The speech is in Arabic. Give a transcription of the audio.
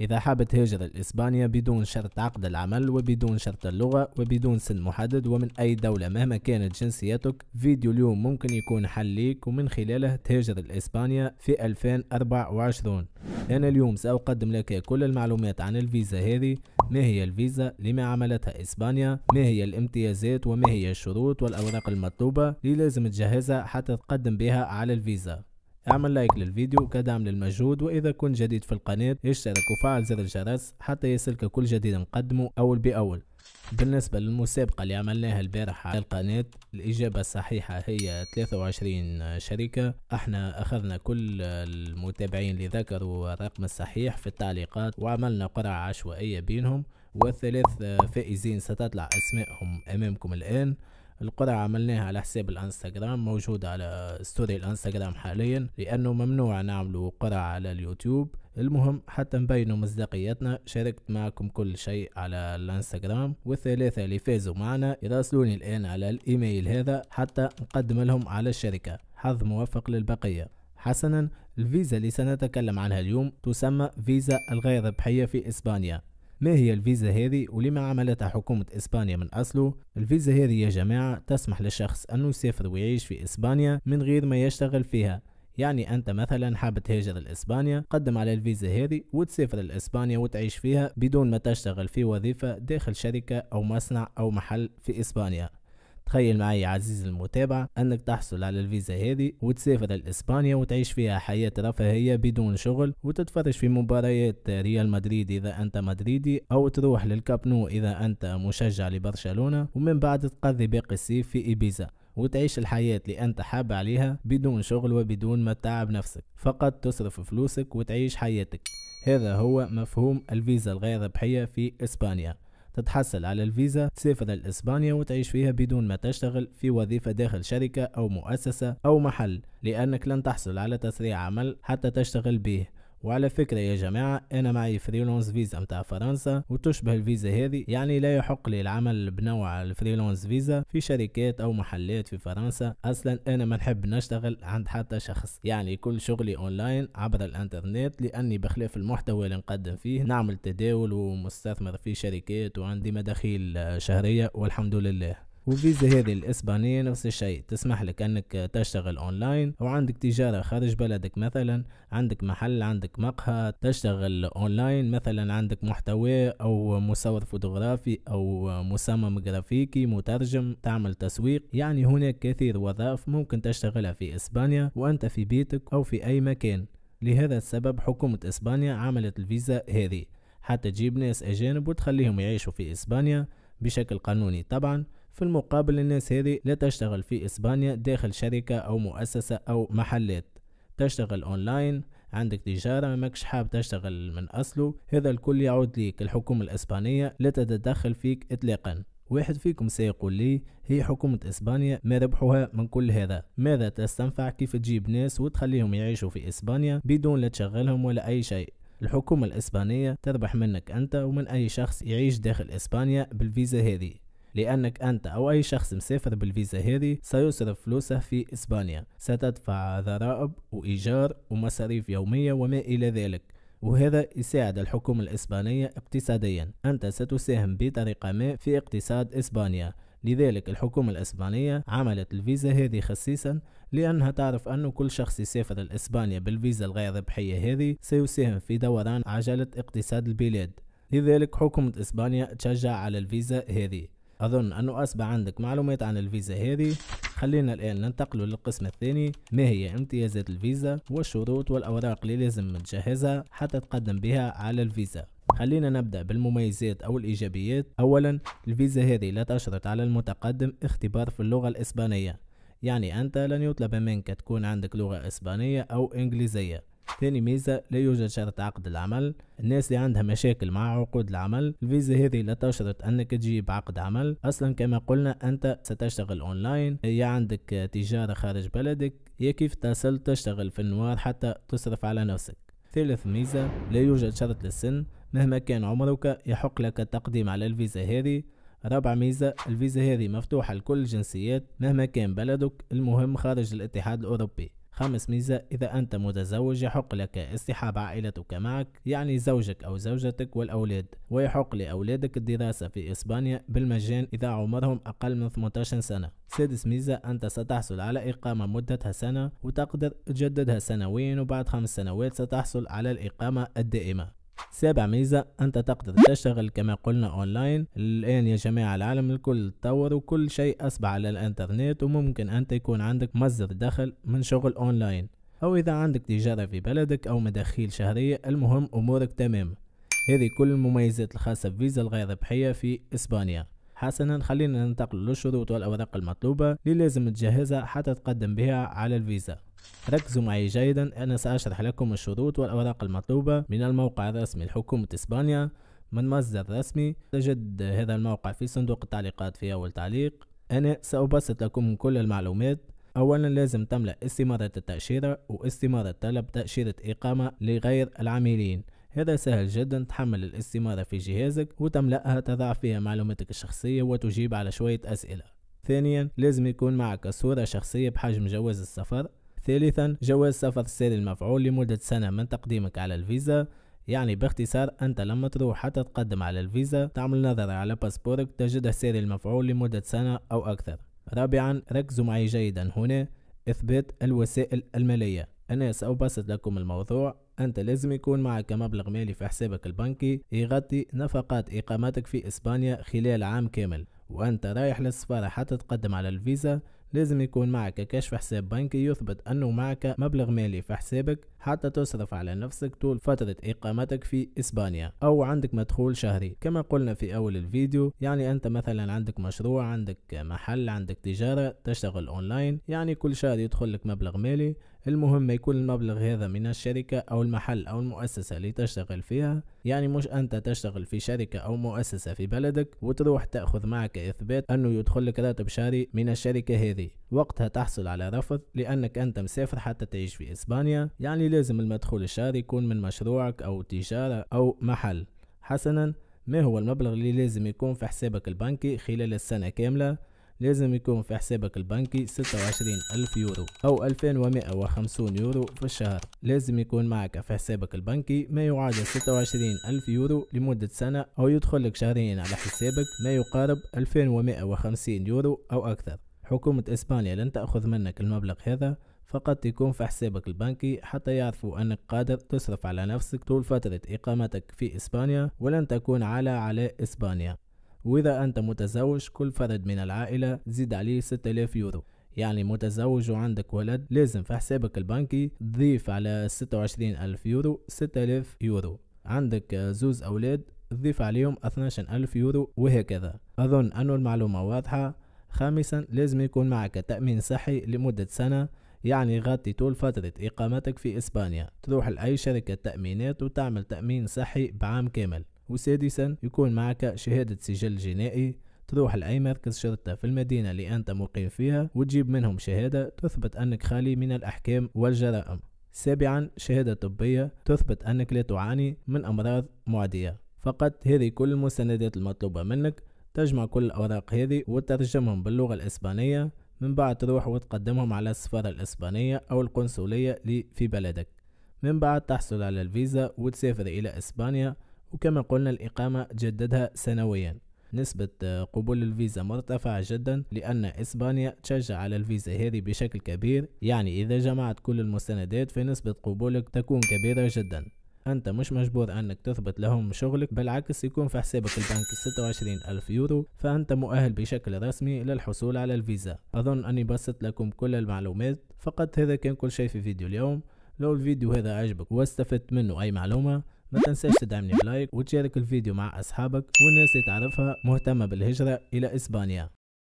إذا حاب تهاجر لإسبانيا بدون شرط عقد العمل وبدون شرط اللغة وبدون سن محدد ومن أي دولة مهما كانت جنسيتك فيديو اليوم ممكن يكون حل ليك ومن خلاله تهاجر لإسبانيا في 2024 أنا اليوم سأقدم لك كل المعلومات عن الفيزا هذه ما هي الفيزا لما عملتها إسبانيا ما هي الامتيازات وما هي الشروط والأوراق المطلوبة اللي لازم تجهزها حتى تقدم بها على الفيزا اعمل لايك للفيديو كدعم للمجهود واذا كنت جديد في القناة اشترك وفعل زر الجرس حتى يصلك كل جديد نقدمه اول باول بالنسبة للمسابقة اللي عملناها البارحة على القناة الإجابة الصحيحة هي 23 شركة احنا أخذنا كل المتابعين اللي ذكروا الرقم الصحيح في التعليقات وعملنا قرعة عشوائية بينهم والثلاث فائزين ستطلع أسمائهم أمامكم الآن القرعة عملناها على حساب الانستغرام موجودة على ستوري الانستغرام حاليا لانه ممنوع نعملوا قرعة على اليوتيوب المهم حتى نبينوا مصداقيتنا شاركت معكم كل شيء على الانستغرام والثلاثة اللي فازوا معنا يراسلوني الان على الايميل هذا حتى نقدم لهم على الشركة حظ موفق للبقية حسنا الفيزا اللي سنتكلم عنها اليوم تسمى فيزا الغير ربحية في اسبانيا ما هي الفيزا هذه ولما عملتها حكومة إسبانيا من أصله الفيزا هذه يا جماعة تسمح للشخص أنه يسافر ويعيش في إسبانيا من غير ما يشتغل فيها يعني أنت مثلا حاب تهاجر لإسبانيا قدم على الفيزا هذه وتسافر لإسبانيا وتعيش فيها بدون ما تشتغل في وظيفة داخل شركة أو مصنع أو محل في إسبانيا تخيل معي عزيزي المتابع انك تحصل على الفيزا هذه وتسافر لاسبانيا وتعيش فيها حياة رفاهية بدون شغل وتتفرج في مباريات ريال مدريد اذا انت مدريدي او تروح للكاب نو اذا انت مشجع لبرشلونة ومن بعد تقضي باقي الصيف في ايبيزا وتعيش الحياة اللي أنت حاب عليها بدون شغل وبدون ما تتعب نفسك فقط تصرف فلوسك وتعيش حياتك هذا هو مفهوم الفيزا الغير ربحية في إسبانيا تتحصل على الفيزا تسافر لإسبانيا وتعيش فيها بدون ما تشتغل في وظيفة داخل شركة أو مؤسسة أو محل لأنك لن تحصل على تسريع عمل حتى تشتغل به وعلى فكرة يا جماعة أنا معي فريلانس فيزا متاع فرنسا وتشبه الفيزا هذه يعني لا يحق لي العمل بنوع الفريلانس فيزا في شركات أو محلات في فرنسا أصلا أنا ما نحب نشتغل عند حتى شخص يعني كل شغلي أونلاين عبر الإنترنت لأني بخلاف المحتوى اللي نقدم فيه نعمل تداول ومستثمر في شركات وعندي مداخيل شهرية والحمد لله والفيزا هذه الإسبانية نفس الشيء تسمح لك أنك تشتغل أونلاين وعندك تجارة خارج بلدك مثلا عندك محل عندك مقهى تشتغل أونلاين مثلا عندك محتوى أو مصور فوتوغرافي أو مصمم جرافيكي مترجم تعمل تسويق يعني هناك كثير وظائف ممكن تشتغلها في إسبانيا وأنت في بيتك أو في أي مكان لهذا السبب حكومة إسبانيا عملت الفيزا هذه حتى تجيب ناس أجانب وتخليهم يعيشوا في إسبانيا بشكل قانوني طبعا في المقابل الناس هذه لا تشتغل في إسبانيا داخل شركة أو مؤسسة أو محلات تشتغل أونلاين عندك تجارة ماكش حاب تشتغل من أصله هذا الكل يعود ليك الحكومة الإسبانية لا تتدخل فيك إطلاقا واحد فيكم سيقول لي هي حكومة إسبانيا ما ربحها من كل هذا ماذا تستنفع كيف تجيب ناس وتخليهم يعيشوا في إسبانيا بدون لا تشغلهم ولا أي شيء الحكومة الإسبانية تربح منك أنت ومن أي شخص يعيش داخل إسبانيا بالفيزا هذه لأنك أنت أو أي شخص مسافر بالفيزا هذه سيصرف فلوسه في إسبانيا ستدفع ضرائب وإيجار ومصاريف يومية وما إلى ذلك وهذا يساعد الحكومة الإسبانية اقتصاديا أنت ستساهم بطريقة ما في اقتصاد إسبانيا لذلك الحكومة الإسبانية عملت الفيزا هذه خصيصا لأنها تعرف أن كل شخص يسافر لإسبانيا بالفيزا الغير ربحية هذه سيساهم في دوران عجلة اقتصاد البلاد لذلك حكومة إسبانيا تشجع على الفيزا هذه أظن أنه أصبح عندك معلومات عن الفيزا هذه خلينا الآن ننتقل للقسم الثاني ما هي امتيازات الفيزا والشروط والأوراق اللي لازم تجهزها حتى تقدم بها على الفيزا خلينا نبدأ بالمميزات أو الإيجابيات أولا الفيزا هذه لا تشرط على المتقدم اختبار في اللغة الإسبانية يعني أنت لن يطلب منك تكون عندك لغة إسبانية أو إنجليزية ثاني ميزة لا يوجد شرط عقد العمل الناس اللي عندها مشاكل مع عقود العمل الفيزا هذه لا تشرط انك تجيب عقد عمل اصلا كما قلنا انت ستشتغل اونلاين يا عندك تجارة خارج بلدك يا كيف تصل تشتغل في النوار حتى تصرف على نفسك ثالث ميزة لا يوجد شرط للسن مهما كان عمرك يحق لك التقديم على الفيزا هذه رابع ميزة الفيزا هذه مفتوحة لكل الجنسيات مهما كان بلدك المهم خارج الاتحاد الأوروبي خامس ميزة إذا أنت متزوج يحق لك اصطحاب عائلتك معك يعني زوجك أو زوجتك والأولاد ويحق لأولادك الدراسة في إسبانيا بالمجان إذا عمرهم أقل من 18 سنة سادس ميزة أنت ستحصل على إقامة مدتها سنة وتقدر تجددها سنويا وبعد خمس سنوات ستحصل على الإقامة الدائمة سابع ميزة أنت تقدر تشتغل كما قلنا أونلاين الآن يا جماعة العالم الكل تطور وكل شيء أصبح على الإنترنت وممكن أنت يكون عندك مصدر دخل من شغل أونلاين أو إذا عندك تجارة في بلدك أو مداخيل شهرية المهم أمورك تمام هذه كل المميزات الخاصة بفيزا الغير ربحية في إسبانيا حسنا خلينا ننتقل للشروط والأوراق المطلوبة اللي لازم تجهزها حتى تقدم بها على الفيزا ركزوا معي جيدا أنا سأشرح لكم الشروط والأوراق المطلوبة من الموقع الرسمي لحكومة إسبانيا من مصدر رسمي تجد هذا الموقع في صندوق التعليقات في أول تعليق أنا سأبسط لكم كل المعلومات أولا لازم تملأ استمارة التأشيرة واستمارة طلب تأشيرة إقامة لغير العاملين هذا سهل جدا تحمل الاستمارة في جهازك وتملأها تضع فيها معلوماتك الشخصية وتجيب على شوية أسئلة ثانيا لازم يكون معك صورة شخصية بحجم جواز السفر ثالثا جواز سفر السير المفعول لمدة سنة من تقديمك على الفيزا يعني باختصار أنت لما تروح حتى تقدم على الفيزا تعمل نظرة على باسبورك تجده سير المفعول لمدة سنة أو أكثر رابعا ركزوا معي جيدا هنا إثبات الوسائل المالية أنا سأبسط لكم الموضوع أنت لازم يكون معك مبلغ مالي في حسابك البنكي يغطي نفقات إقامتك في إسبانيا خلال عام كامل وأنت رايح للسفارة حتى تقدم على الفيزا لازم يكون معك كشف حساب بنكي يثبت أنه معك مبلغ مالي في حسابك حتى تصرف على نفسك طول فترة إقامتك في إسبانيا أو عندك مدخول شهري كما قلنا في أول الفيديو يعني أنت مثلا عندك مشروع عندك محل عندك تجارة تشتغل أونلاين يعني كل شهر يدخل لك مبلغ مالي المهم يكون المبلغ هذا من الشركة أو المحل أو المؤسسة اللي تشتغل فيها يعني مش أنت تشتغل في شركة أو مؤسسة في بلدك وتروح تأخذ معك إثبات أنه يدخل لك راتب شهري من الشركة هذه وقتها تحصل على رفض لأنك أنت مسافر حتى تعيش في إسبانيا يعني لازم المدخول الشهري يكون من مشروعك أو تجارة أو محل حسنا ما هو المبلغ اللي لازم يكون في حسابك البنكي خلال السنة كاملة لازم يكون في حسابك البنكي وعشرين ألف يورو أو 2150 يورو في الشهر لازم يكون معك في حسابك البنكي ما يعادل وعشرين ألف يورو لمدة سنة أو يدخل لك شهرين على حسابك ما يقارب 2150 يورو أو أكثر حكومة إسبانيا لن تأخذ منك المبلغ هذا فقط يكون في حسابك البنكي حتى يعرفوا أنك قادر تصرف على نفسك طول فترة إقامتك في إسبانيا ولن تكون عالة على إسبانيا وإذا أنت متزوج كل فرد من العائلة زيد عليه 6000 يورو يعني متزوج وعندك ولد لازم في حسابك البنكي تضيف على وعشرين ألف يورو 6000 يورو عندك زوز أولاد تضيف عليهم 12 ألف يورو وهكذا أظن أن المعلومة واضحة خامسا لازم يكون معك تأمين صحي لمدة سنة يعني غطي طول فترة إقامتك في إسبانيا تروح لأي شركة تأمينات وتعمل تأمين صحي بعام كامل وسادسا يكون معك شهادة سجل جنائي تروح لأي مركز شرطة في المدينة اللي أنت مقيم فيها وتجيب منهم شهادة تثبت أنك خالي من الأحكام والجرائم سابعا شهادة طبية تثبت أنك لا تعاني من أمراض معدية فقط هذه كل المستندات المطلوبة منك تجمع كل الأوراق هذه وترجمهم باللغة الإسبانية من بعد تروح وتقدمهم على السفارة الإسبانية أو القنصلية في بلدك من بعد تحصل على الفيزا وتسافر إلى إسبانيا وكما قلنا الإقامة جددها سنويا نسبة قبول الفيزا مرتفعة جدا لأن إسبانيا تشجع على الفيزا هذه بشكل كبير يعني إذا جمعت كل المستندات فنسبة قبولك تكون كبيرة جدا أنت مش مجبور أنك تثبت لهم شغلك بالعكس يكون في حسابك البنكي 26 ألف يورو فأنت مؤهل بشكل رسمي للحصول على الفيزا أظن أني بسطت لكم كل المعلومات فقط هذا كان كل شيء في فيديو اليوم لو الفيديو هذا عجبك واستفدت منه أي معلومة ما تنساش تدعمني بلايك وتشارك الفيديو مع أصحابك والناس اللي تعرفها مهتمة بالهجرة إلى إسبانيا